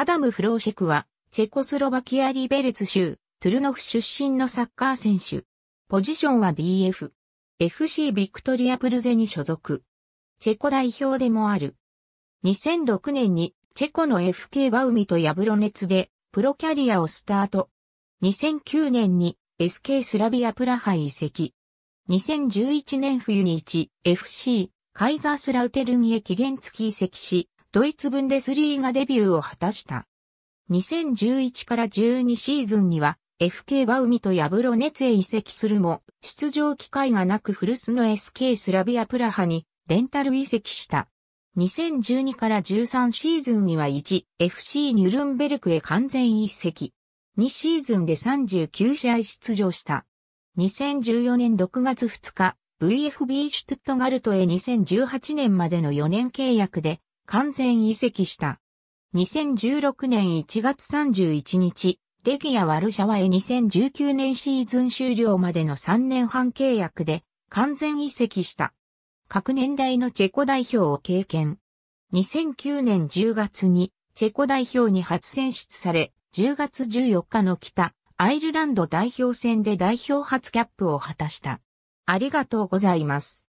アダム・フローシェクは、チェコスロバキア・リベレツ州、トゥルノフ出身のサッカー選手。ポジションは DF。FC ビクトリア・プルゼに所属。チェコ代表でもある。2006年にチェコの FK バウミとヤブロネツでプロキャリアをスタート。2009年に SK スラビアプラハ移籍。2011年冬に 1FC カイザースラウテルンへ期限付き移籍し、ドイツブンデスリーガデビューを果たした。2011から12シーズンには FK バウミとヤブロネツへ移籍するも、出場機会がなく古巣の SK スラビアプラハにレンタル移籍した。2012から13シーズンには 1FC ニュルンベルクへ完全移籍。2シーズンで39試合出場した。2014年6月2日、VFB シュトゥットガルトへ2018年までの4年契約で完全移籍した。2016年1月31日、レギア・ワルシャワへ2019年シーズン終了までの3年半契約で完全移籍した。各年代のチェコ代表を経験。2009年10月にチェコ代表に初選出され、10月14日の北アイルランド代表戦で代表初キャップを果たした。ありがとうございます。